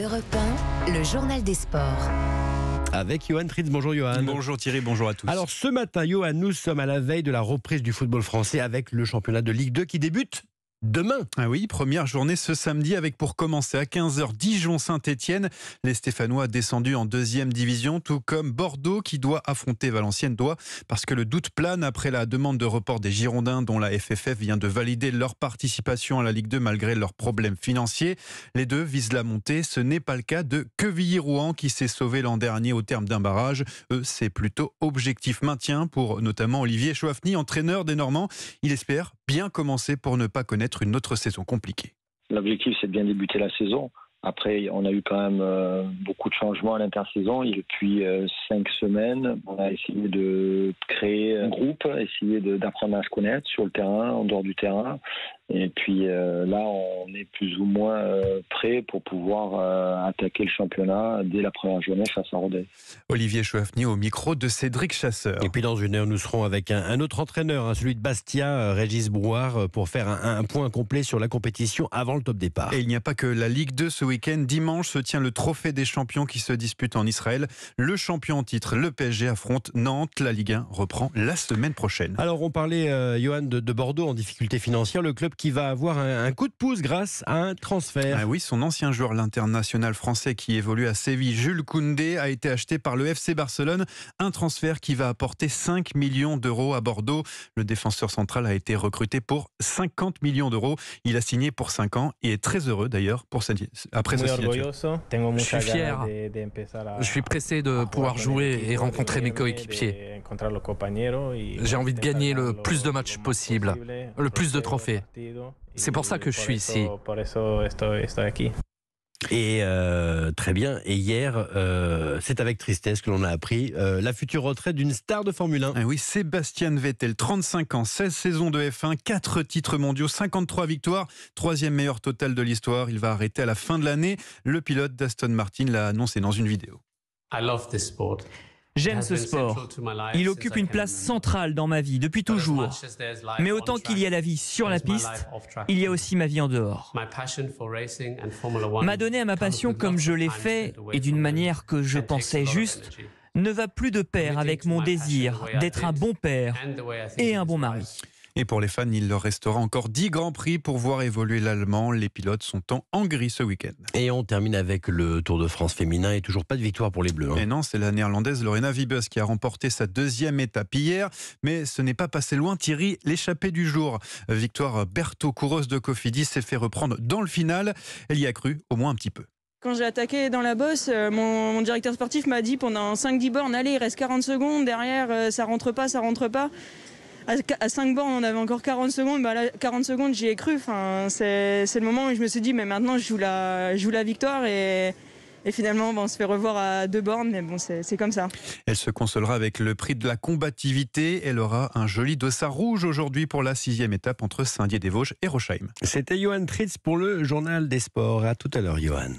Europe le journal des sports avec Johan Tritz. Bonjour Johan. Bonjour Thierry, bonjour à tous. Alors ce matin, Johan, nous sommes à la veille de la reprise du football français avec le championnat de Ligue 2 qui débute demain. Ah oui, première journée ce samedi avec pour commencer à 15h Dijon-Saint-Étienne. Les Stéphanois descendus en deuxième division, tout comme Bordeaux qui doit affronter Valenciennes doit parce que le doute plane après la demande de report des Girondins dont la FFF vient de valider leur participation à la Ligue 2 malgré leurs problèmes financiers. Les deux visent la montée. Ce n'est pas le cas de Quevilly-Rouen qui s'est sauvé l'an dernier au terme d'un barrage. Eux, c'est plutôt objectif maintien pour notamment Olivier Chouafny, entraîneur des Normands. Il espère bien commencer pour ne pas connaître une autre saison compliquée. L'objectif, c'est de bien débuter la saison. Après, on a eu quand même euh, beaucoup de changements à l'intersaison. Depuis euh, cinq semaines, on a essayé de créer un groupe, essayer d'apprendre à se connaître sur le terrain, en dehors du terrain, et puis euh, là, on est plus ou moins euh, prêt pour pouvoir euh, attaquer le championnat dès la première journée face à Rodez. Olivier Chouafny au micro de Cédric Chasseur. Et puis dans une heure, nous serons avec un, autre entraîneur, hein, celui de Bastia, Régis Brouard, pour faire un, point complet sur la compétition avant le top départ. Et il n'y a pas que la Ligue 2 ce week-end. Dimanche se tient le Trophée des champions qui se dispute en Israël. Le champion en titre, le PSG, affronte Nantes. La Ligue 1 reprend la semaine prochaine. Alors on parlait, Johan, de, de Bordeaux en difficulté financière. Le club qui va avoir un, coup de pouce grâce à un transfert. Ah oui, son ancien joueur, l'international français qui évolue à Séville, Jules Koundé, a été acheté par le FC Barcelone. Un transfert qui va apporter 5 millions d'euros à Bordeaux. Le défenseur central a été recruté pour 50 millions d'euros. Il a signé pour 5 ans et est très heureux d'ailleurs pour cette... après sa signature. Je suis fier. Je suis pressé de pouvoir jouer et rencontrer mes coéquipiers. J'ai envie de gagner le plus de matchs possible, le plus de trophées. C'est pour ça que je suis ici. Et euh, très bien. Et hier, euh, c'est avec tristesse que l'on a appris euh, la future retraite d'une star de Formule 1. Eh oui, Sébastien Vettel, 35 ans, 16 saisons de F1, 4 titres mondiaux, 53 victoires, troisième meilleur total de l'histoire. Il va arrêter à la fin de l'année. Le pilote d'Aston Martin l'a annoncé dans une vidéo. sport. J'aime ce sport. Il occupe une place centrale dans ma vie depuis toujours. Mais autant qu'il y a la vie sur la piste, il y a aussi ma vie en dehors. Ma donné à ma passion comme je l'ai fait et d'une manière que je pensais juste ne va plus de pair avec mon désir d'être un bon père et un bon mari. Et pour les fans, il leur restera encore 10 grands prix pour voir évoluer l'allemand. Les pilotes sont en Hongrie ce week-end. Et on termine avec le Tour de France féminin et toujours pas de victoire pour les Bleus. Hein. Mais non, c'est la néerlandaise Lorena Vibus qui a remporté sa deuxième étape hier. Mais ce n'est pas passé loin, Thierry, l'échappée du jour. Victoire Berthaud Coureuse de Cofidis s'est fait reprendre dans le final. Elle y a cru au moins un petit peu. Quand j'ai attaqué dans la bosse, euh, mon, directeur sportif m'a dit pendant 5-10 bornes, allez, il reste 40 secondes, derrière, euh, ça rentre pas, ça rentre pas à, 5 bornes, on avait encore 40 secondes. Bah là, 40 secondes, j'y ai cru. Enfin, c'est, le moment où je me suis dit, mais maintenant, je joue la, je joue la victoire. Et, finalement, on se fait revoir à deux bornes, mais bon, c'est comme ça. Elle se consolera avec le prix de la combativité. Elle aura un joli dossard rouge aujourd'hui pour la sixième étape entre Saint-Dié-des-Vosges et Rochheim. C'était Johan Tritz pour le Journal des Sports. À tout à l'heure, Johan.